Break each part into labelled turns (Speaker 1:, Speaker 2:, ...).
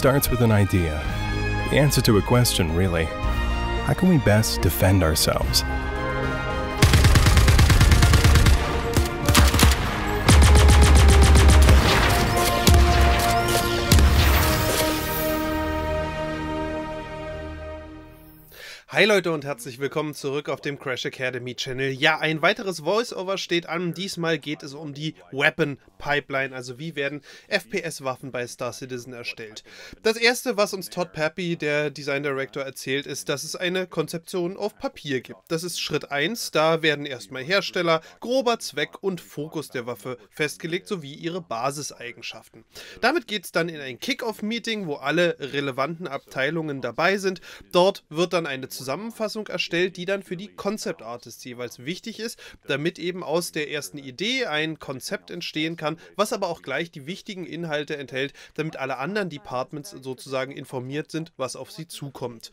Speaker 1: starts with an idea. The answer to a question, really. How can we best defend ourselves? Hi Leute und herzlich willkommen zurück auf dem Crash Academy Channel. Ja, ein weiteres Voiceover steht an. Diesmal geht es um die Weapon Pipeline, also wie werden FPS-Waffen bei Star Citizen erstellt. Das erste, was uns Todd Pappy, der Design Director, erzählt, ist, dass es eine Konzeption auf Papier gibt. Das ist Schritt 1. Da werden erstmal Hersteller, grober Zweck und Fokus der Waffe festgelegt, sowie ihre Basiseigenschaften. Damit geht es dann in ein Kick-Off-Meeting, wo alle relevanten Abteilungen dabei sind. Dort wird dann eine Zusammenfassung erstellt, die dann für die Concept Artists jeweils wichtig ist, damit eben aus der ersten Idee ein Konzept entstehen kann, was aber auch gleich die wichtigen Inhalte enthält, damit alle anderen Departments sozusagen informiert sind, was auf sie zukommt.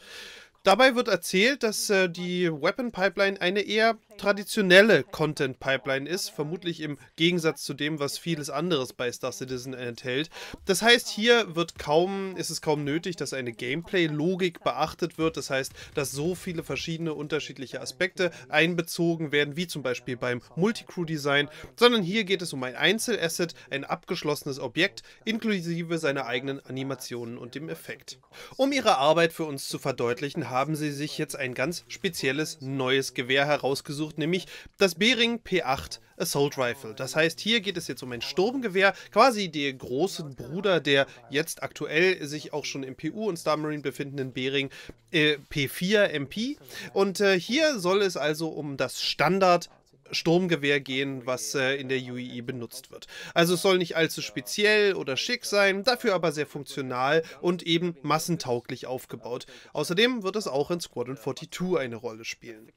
Speaker 1: Dabei wird erzählt, dass äh, die Weapon Pipeline eine eher traditionelle Content Pipeline ist, vermutlich im Gegensatz zu dem, was vieles anderes bei Star Citizen enthält. Das heißt, hier wird kaum, ist es kaum nötig, dass eine Gameplay-Logik beachtet wird. Das heißt, dass so viele verschiedene unterschiedliche Aspekte einbezogen werden, wie zum Beispiel beim Multicrew-Design, sondern hier geht es um ein Einzelasset, ein abgeschlossenes Objekt, inklusive seiner eigenen Animationen und dem Effekt. Um ihre Arbeit für uns zu verdeutlichen, haben haben sie sich jetzt ein ganz spezielles neues Gewehr herausgesucht, nämlich das Bering P8 Assault Rifle. Das heißt, hier geht es jetzt um ein Sturmgewehr, quasi der große Bruder der jetzt aktuell sich auch schon im PU und Star Marine befindenden Bering äh, P4 MP. Und äh, hier soll es also um das Standard Sturmgewehr gehen, was äh, in der UEE e benutzt wird. Also es soll nicht allzu speziell oder schick sein, dafür aber sehr funktional und eben massentauglich aufgebaut. Außerdem wird es auch in Squadron 42 eine Rolle spielen.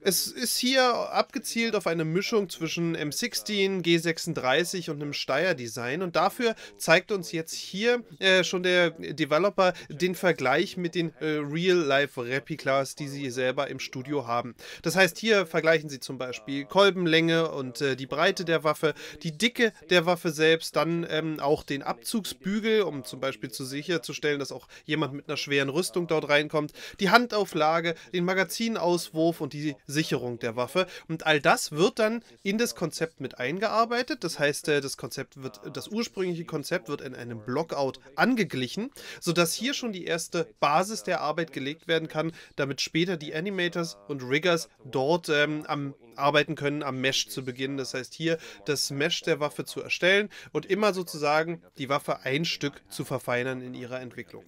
Speaker 1: Es ist hier abgezielt auf eine Mischung zwischen M16, G36 und einem Steyr-Design und dafür zeigt uns jetzt hier äh, schon der Developer den Vergleich mit den äh, Real-Life Replicas, die sie selber im Studio haben. Das heißt, hier vergleichen sie zum Beispiel Kolbenlänge und äh, die Breite der Waffe, die Dicke der Waffe selbst, dann ähm, auch den Abzugsbügel, um zum Beispiel zu sicherzustellen, dass auch jemand mit einer schweren Rüstung dort reinkommt, die Handauflage, den Magazinauswurf und die Sicherung der Waffe. Und all das wird dann in das Konzept mit eingearbeitet. Das heißt, äh, das Konzept wird, das ursprüngliche Konzept wird in einem Blockout angeglichen, sodass hier schon die erste Basis der Arbeit gelegt werden kann, damit später die Animators und Riggers dort ähm, am arbeiten können am Mesh zu beginnen. Das heißt hier das Mesh der Waffe zu erstellen und immer sozusagen die Waffe ein Stück zu verfeinern in ihrer Entwicklung.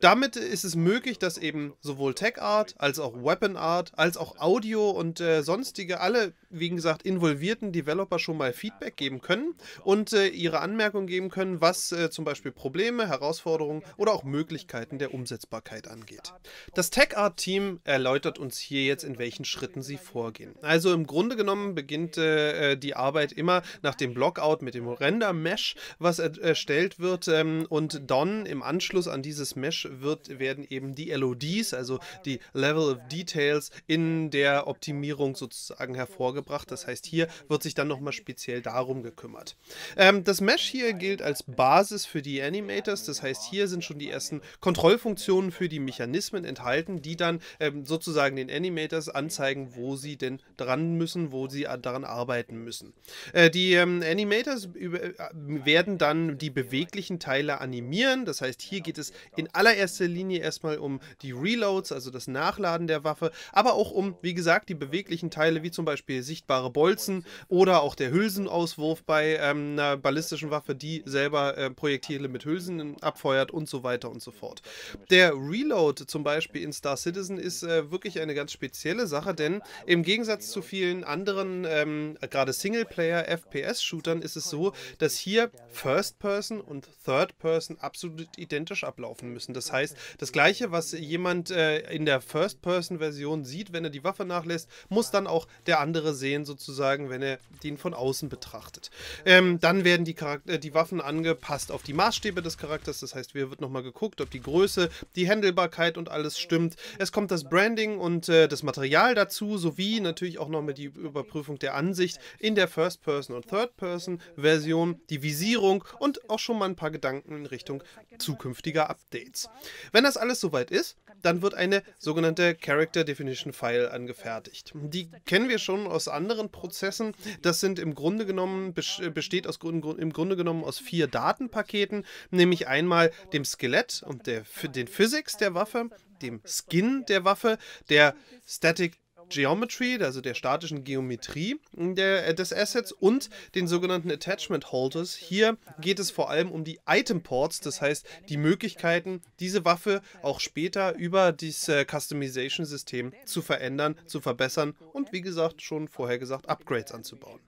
Speaker 1: Damit ist es möglich, dass eben sowohl Tech Art als auch Weapon Art als auch Audio und äh, sonstige alle, wie gesagt, involvierten Developer schon mal Feedback geben können und äh, ihre Anmerkungen geben können, was äh, zum Beispiel Probleme, Herausforderungen oder auch Möglichkeiten der Umsetzbarkeit angeht. Das Tech Art Team erläutert uns hier jetzt, in welchen Schritten sie vorgehen. Also im Grunde genommen beginnt äh, äh, die Arbeit immer nach dem Blockout mit dem Render Mesh, was äh, erstellt wird ähm, und Don im Anschluss an diese dieses Mesh wird, werden eben die LODs, also die Level of Details, in der Optimierung sozusagen hervorgebracht. Das heißt, hier wird sich dann nochmal speziell darum gekümmert. Ähm, das Mesh hier gilt als Basis für die Animators. Das heißt, hier sind schon die ersten Kontrollfunktionen für die Mechanismen enthalten, die dann ähm, sozusagen den Animators anzeigen, wo sie denn dran müssen, wo sie daran arbeiten müssen. Äh, die ähm, Animators über, äh, werden dann die beweglichen Teile animieren. Das heißt, hier geht es in allererster Linie erstmal um die Reloads, also das Nachladen der Waffe, aber auch um, wie gesagt, die beweglichen Teile, wie zum Beispiel sichtbare Bolzen oder auch der Hülsenauswurf bei ähm, einer ballistischen Waffe, die selber äh, Projektile mit Hülsen abfeuert und so weiter und so fort. Der Reload zum Beispiel in Star Citizen ist äh, wirklich eine ganz spezielle Sache, denn im Gegensatz zu vielen anderen, ähm, gerade Singleplayer-FPS-Shootern, ist es so, dass hier First Person und Third Person absolut identisch ablaufen laufen müssen. Das heißt, das Gleiche, was jemand äh, in der First-Person-Version sieht, wenn er die Waffe nachlässt, muss dann auch der andere sehen, sozusagen, wenn er den von außen betrachtet. Ähm, dann werden die, äh, die, Waffen angepasst auf die Maßstäbe des Charakters. Das heißt, hier wird nochmal geguckt, ob die Größe, die Handelbarkeit und alles stimmt. Es kommt das Branding und äh, das Material dazu, sowie natürlich auch nochmal die Überprüfung der Ansicht in der First-Person- und Third-Person-Version, die Visierung und auch schon mal ein paar Gedanken in Richtung zukünftiger Updates. Wenn das alles soweit ist, dann wird eine sogenannte Character Definition File angefertigt. Die kennen wir schon aus anderen Prozessen. Das sind im Grunde genommen, besteht aus, im Grunde genommen aus vier Datenpaketen, nämlich einmal dem Skelett und der, den Physics der Waffe, dem Skin der Waffe, der Static Geometry, also der statischen Geometrie der, äh, des Assets und den sogenannten Attachment Holders. Hier geht es vor allem um die Item Ports, das heißt die Möglichkeiten, diese Waffe auch später über das äh, Customization-System zu verändern, zu verbessern und wie gesagt schon vorher gesagt, Upgrades anzubauen.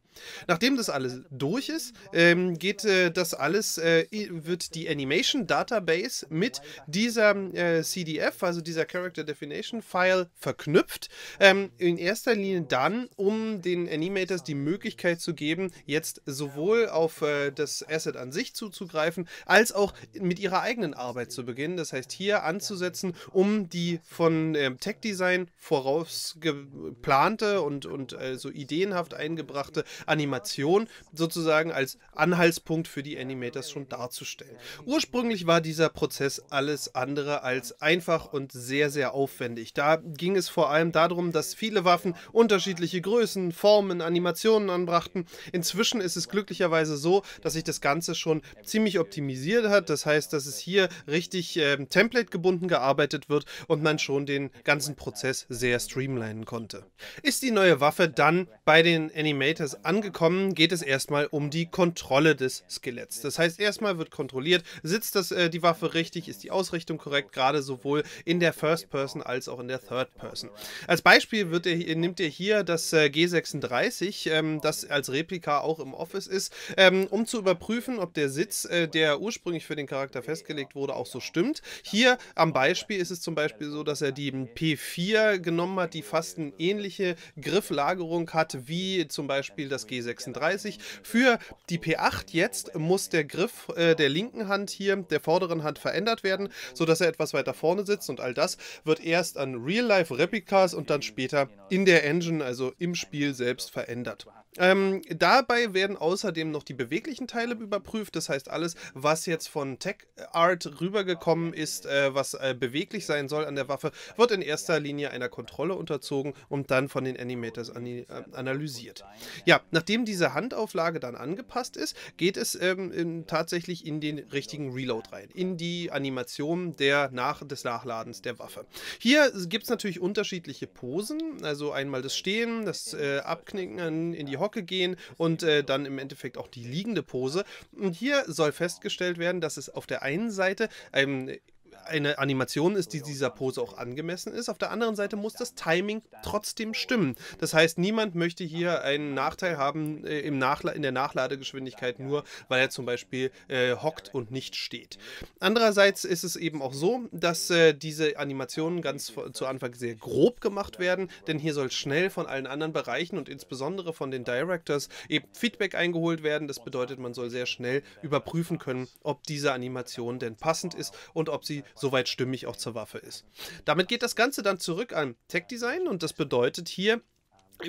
Speaker 1: Nachdem das alles durch ist, ähm, geht äh, das alles, äh, wird die Animation Database mit dieser äh, CDF, also dieser Character Definition File, verknüpft. Ähm, in erster Linie dann, um den Animators die Möglichkeit zu geben, jetzt sowohl auf äh, das Asset an sich zuzugreifen, als auch mit ihrer eigenen Arbeit zu beginnen. Das heißt, hier anzusetzen, um die von ähm, Tech Design vorausgeplante und, und äh, so ideenhaft eingebrachte Animation sozusagen als Anhaltspunkt für die Animators schon darzustellen. Ursprünglich war dieser Prozess alles andere als einfach und sehr, sehr aufwendig. Da ging es vor allem darum, dass viele Waffen unterschiedliche Größen, Formen, Animationen anbrachten. Inzwischen ist es glücklicherweise so, dass sich das Ganze schon ziemlich optimisiert hat. Das heißt, dass es hier richtig äh, template-gebunden gearbeitet wird und man schon den ganzen Prozess sehr streamlinen konnte. Ist die neue Waffe dann bei den Animators angekommen geht es erstmal um die Kontrolle des Skeletts. Das heißt, erstmal wird kontrolliert, sitzt das, äh, die Waffe richtig, ist die Ausrichtung korrekt, gerade sowohl in der First Person als auch in der Third Person. Als Beispiel wird er, nimmt ihr hier das äh, G36, ähm, das als Replika auch im Office ist, ähm, um zu überprüfen, ob der Sitz, äh, der ursprünglich für den Charakter festgelegt wurde, auch so stimmt. Hier am Beispiel ist es zum Beispiel so, dass er die P4 genommen hat, die fast eine ähnliche Grifflagerung hat wie zum Beispiel das das G36. Für die P8 jetzt muss der Griff äh, der linken Hand hier, der vorderen Hand verändert werden, sodass er etwas weiter vorne sitzt und all das wird erst an Real-Life-Replicas und dann später in der Engine, also im Spiel selbst verändert. Ähm, dabei werden außerdem noch die beweglichen Teile überprüft. Das heißt, alles, was jetzt von Tech Art rübergekommen ist, äh, was äh, beweglich sein soll an der Waffe, wird in erster Linie einer Kontrolle unterzogen und dann von den Animators an die, äh, analysiert. Ja, nachdem diese Handauflage dann angepasst ist, geht es ähm, in, tatsächlich in den richtigen Reload rein, in die Animation der nach, des Nachladens der Waffe. Hier gibt es natürlich unterschiedliche Posen, also einmal das Stehen, das äh, Abknicken in die Hocke gehen und äh, dann im Endeffekt auch die liegende Pose. Und hier soll festgestellt werden, dass es auf der einen Seite einem ähm, eine Animation ist, die dieser Pose auch angemessen ist. Auf der anderen Seite muss das Timing trotzdem stimmen. Das heißt, niemand möchte hier einen Nachteil haben äh, im Nachla in der Nachladegeschwindigkeit nur, weil er zum Beispiel äh, hockt und nicht steht. Andererseits ist es eben auch so, dass äh, diese Animationen ganz zu Anfang sehr grob gemacht werden, denn hier soll schnell von allen anderen Bereichen und insbesondere von den Directors eben Feedback eingeholt werden. Das bedeutet, man soll sehr schnell überprüfen können, ob diese Animation denn passend ist und ob sie soweit stimmig auch zur Waffe ist. Damit geht das Ganze dann zurück an Tech Design und das bedeutet hier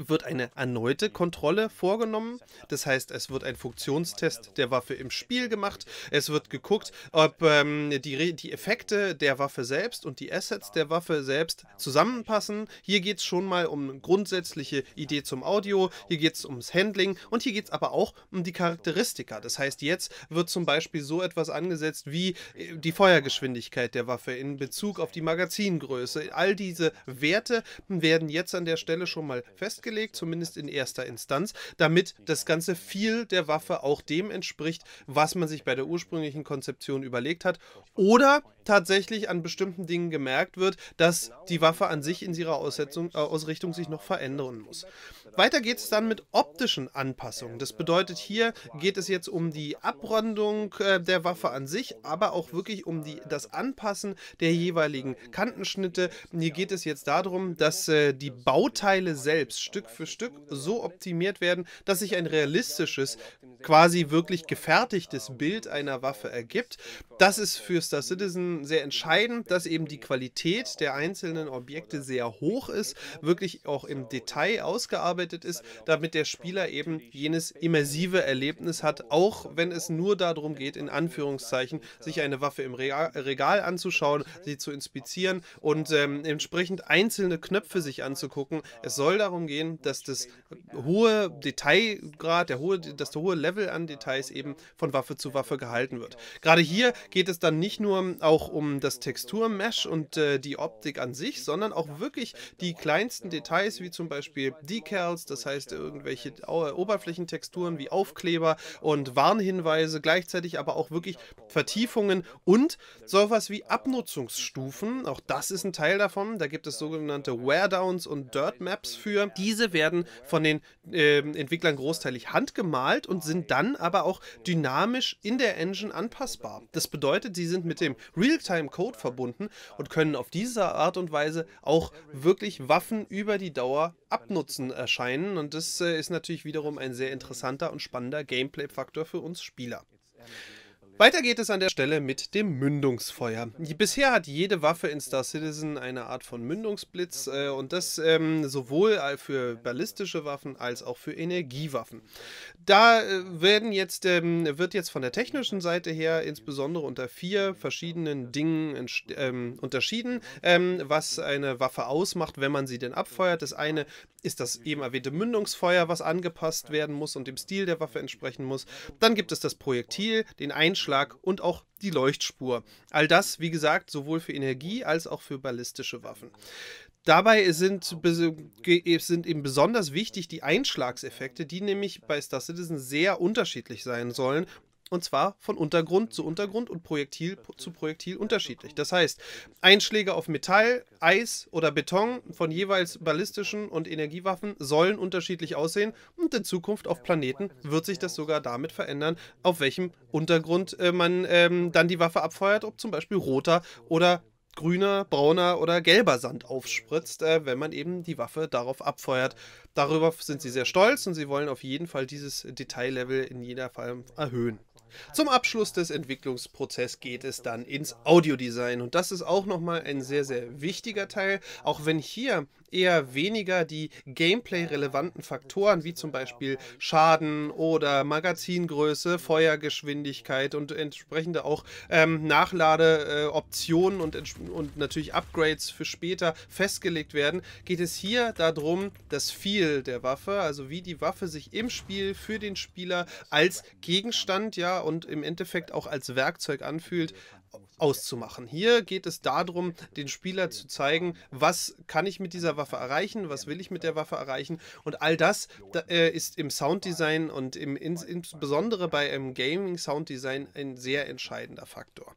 Speaker 1: wird eine erneute Kontrolle vorgenommen. Das heißt, es wird ein Funktionstest der Waffe im Spiel gemacht. Es wird geguckt, ob ähm, die, die Effekte der Waffe selbst und die Assets der Waffe selbst zusammenpassen. Hier geht es schon mal um eine grundsätzliche Idee zum Audio, hier geht es ums Handling und hier geht es aber auch um die Charakteristika. Das heißt, jetzt wird zum Beispiel so etwas angesetzt wie äh, die Feuergeschwindigkeit der Waffe in Bezug auf die Magazingröße. All diese Werte werden jetzt an der Stelle schon mal festgelegt festgelegt, zumindest in erster Instanz, damit das ganze viel der Waffe auch dem entspricht, was man sich bei der ursprünglichen Konzeption überlegt hat. Oder tatsächlich an bestimmten Dingen gemerkt wird, dass die Waffe an sich in ihrer Aussetzung, äh, Ausrichtung sich noch verändern muss. Weiter geht es dann mit optischen Anpassungen. Das bedeutet, hier geht es jetzt um die Abrundung äh, der Waffe an sich, aber auch wirklich um die, das Anpassen der jeweiligen Kantenschnitte. Hier geht es jetzt darum, dass äh, die Bauteile selbst, Stück für Stück so optimiert werden, dass sich ein realistisches, quasi wirklich gefertigtes Bild einer Waffe ergibt. Das ist für Star Citizen sehr entscheidend, dass eben die Qualität der einzelnen Objekte sehr hoch ist, wirklich auch im Detail ausgearbeitet ist, damit der Spieler eben jenes immersive Erlebnis hat, auch wenn es nur darum geht, in Anführungszeichen, sich eine Waffe im Regal anzuschauen, sie zu inspizieren und ähm, entsprechend einzelne Knöpfe sich anzugucken. Es soll darum gehen, gehen, dass das hohe Detailgrad, der hohe, das hohe Level an Details eben von Waffe zu Waffe gehalten wird. Genau, Gerade hier genau geht es dann nicht nur auch um das Texturmesh und äh, die Optik an sich, sondern auch wirklich die kleinsten genau Details, wie zum Beispiel Decals, das heißt irgendwelche Oberflächentexturen wie Aufkleber und Warnhinweise, gleichzeitig aber auch wirklich Vertiefungen und sowas wie Abnutzungsstufen. Auch das ist ein Teil davon. Da gibt es sogenannte Wear Downs und Dirt Maps für, Die diese werden von den äh, Entwicklern großteilig handgemalt und sind dann aber auch dynamisch in der Engine anpassbar. Das bedeutet, sie sind mit dem Realtime-Code verbunden und können auf diese Art und Weise auch wirklich Waffen über die Dauer abnutzen erscheinen. Und das äh, ist natürlich wiederum ein sehr interessanter und spannender Gameplay-Faktor für uns Spieler. Weiter geht es an der Stelle mit dem Mündungsfeuer. Bisher hat jede Waffe in Star Citizen eine Art von Mündungsblitz äh, und das ähm, sowohl äh, für ballistische Waffen als auch für Energiewaffen. Da äh, werden jetzt, ähm, wird jetzt von der technischen Seite her insbesondere unter vier verschiedenen Dingen ähm, unterschieden, ähm, was eine Waffe ausmacht, wenn man sie denn abfeuert. Das eine ist das eben erwähnte Mündungsfeuer, was angepasst werden muss und dem Stil der Waffe entsprechen muss. Dann gibt es das Projektil, den Einschlag Einschlag und auch die Leuchtspur. All das, wie gesagt, sowohl für Energie als auch für ballistische Waffen. Dabei sind, sind eben besonders wichtig die Einschlagseffekte, die nämlich bei Star Citizen sehr unterschiedlich sein sollen und zwar von Untergrund zu Untergrund und Projektil zu Projektil unterschiedlich. Das heißt, Einschläge auf Metall, Eis oder Beton von jeweils ballistischen und Energiewaffen sollen unterschiedlich aussehen und in Zukunft auf Planeten wird sich das sogar damit verändern, auf welchem Untergrund äh, man ähm, dann die Waffe abfeuert, ob zum Beispiel roter oder grüner, brauner oder gelber Sand aufspritzt, äh, wenn man eben die Waffe darauf abfeuert. Darüber sind sie sehr stolz und sie wollen auf jeden Fall dieses Detaillevel in jeder Fall erhöhen. Zum Abschluss des Entwicklungsprozesses geht es dann ins Audiodesign und das ist auch nochmal ein sehr, sehr wichtiger Teil, auch wenn hier eher weniger die gameplay-relevanten Faktoren wie zum Beispiel Schaden oder Magazingröße, Feuergeschwindigkeit und entsprechende auch ähm, Nachladeoptionen äh, und, und natürlich Upgrades für später festgelegt werden, geht es hier darum, das Feel der Waffe, also wie die Waffe sich im Spiel für den Spieler als Gegenstand ja und im Endeffekt auch als Werkzeug anfühlt, auszumachen. Hier geht es darum, den Spieler zu zeigen, was kann ich mit dieser Waffe erreichen, was will ich mit der Waffe erreichen. Und all das äh, ist im Sounddesign und im, insbesondere bei einem ähm, Gaming Sounddesign ein sehr entscheidender Faktor.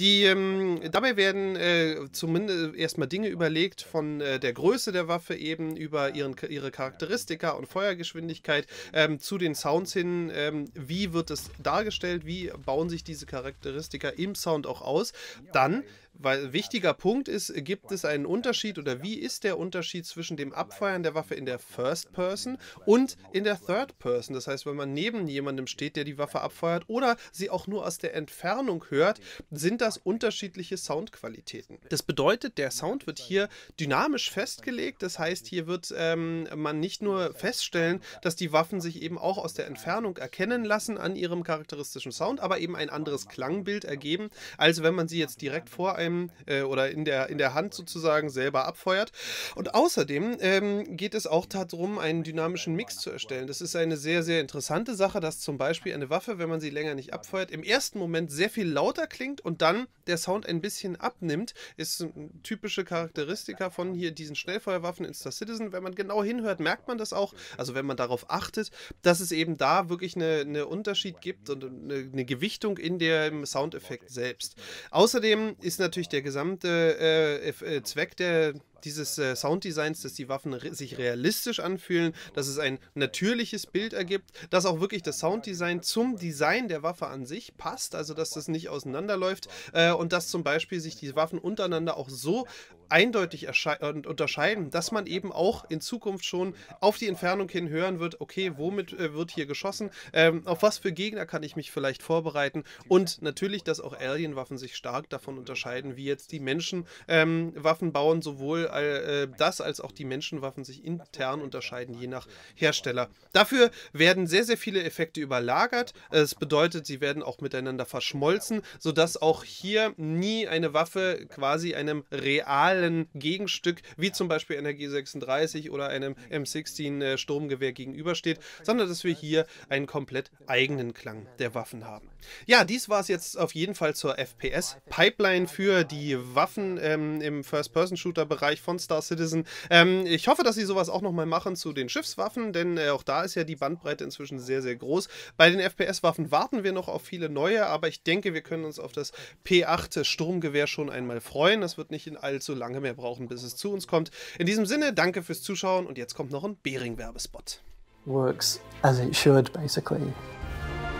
Speaker 1: Die, ähm, dabei werden äh, zumindest erstmal Dinge überlegt von äh, der Größe der Waffe eben über ihren, ihre Charakteristika und Feuergeschwindigkeit ähm, zu den Sounds hin, ähm, wie wird es dargestellt, wie bauen sich diese Charakteristika im Sound auch aus aus, dann weil wichtiger Punkt ist, gibt es einen Unterschied oder wie ist der Unterschied zwischen dem Abfeuern der Waffe in der First Person und in der Third Person? Das heißt, wenn man neben jemandem steht, der die Waffe abfeuert oder sie auch nur aus der Entfernung hört, sind das unterschiedliche Soundqualitäten. Das bedeutet, der Sound wird hier dynamisch festgelegt. Das heißt, hier wird ähm, man nicht nur feststellen, dass die Waffen sich eben auch aus der Entfernung erkennen lassen an ihrem charakteristischen Sound, aber eben ein anderes Klangbild ergeben, als wenn man also sie jetzt direkt vor einem einem äh, oder in der, in der Hand sozusagen selber abfeuert. Und außerdem ähm, geht es auch darum, einen dynamischen Mix zu erstellen. Das ist eine sehr, sehr interessante Sache, dass zum Beispiel eine Waffe, wenn man sie länger nicht abfeuert, im ersten Moment sehr viel lauter klingt und dann der Sound ein bisschen abnimmt. Ist eine typische Charakteristika von hier diesen Schnellfeuerwaffen in Star Citizen. Wenn man genau hinhört, merkt man das auch. Also wenn man darauf achtet, dass es eben da wirklich einen eine Unterschied gibt und eine, eine Gewichtung in dem Soundeffekt selbst. Außerdem ist natürlich natürlich der gesamte äh, äh, Zweck der dieses äh, Sounddesigns, dass die Waffen re sich realistisch anfühlen, dass es ein natürliches Bild ergibt, dass auch wirklich das Sounddesign zum Design der Waffe an sich passt, also dass das nicht auseinanderläuft äh, und dass zum Beispiel sich die Waffen untereinander auch so eindeutig unterscheiden, dass man eben auch in Zukunft schon auf die Entfernung hin hören wird, okay, womit äh, wird hier geschossen, ähm, auf was für Gegner kann ich mich vielleicht vorbereiten und natürlich, dass auch Alien-Waffen sich stark davon unterscheiden, wie jetzt die Menschen ähm, Waffen bauen, sowohl äh, das als auch die Menschenwaffen sich intern unterscheiden, je nach genau. Hersteller. Dafür werden sehr, sehr viele Effekte überlagert. Es bedeutet, sie werden auch miteinander verschmolzen, sodass auch hier nie eine Waffe quasi einem realen Gegenstück, wie zum Beispiel einer G36 oder einem M16 äh, Sturmgewehr gegenübersteht, sondern dass wir hier einen komplett eigenen Klang der Waffen haben. Ja, dies war es jetzt auf jeden Fall zur FPS-Pipeline für die Waffen ähm, im First-Person-Shooter-Bereich. Bereich von Star Citizen. Ähm, ich hoffe, dass sie sowas auch nochmal machen zu den Schiffswaffen, denn äh, auch da ist ja die Bandbreite inzwischen sehr, sehr groß. Bei den FPS-Waffen warten wir noch auf viele neue, aber ich denke, wir können uns auf das P8 Sturmgewehr schon einmal freuen. Das wird nicht allzu lange mehr brauchen, bis es zu uns kommt. In diesem Sinne, danke fürs Zuschauen und jetzt kommt noch ein Bering-Werbespot. Works as it should, basically.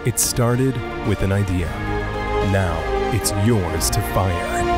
Speaker 1: It started with an idea. Now it's yours to fire.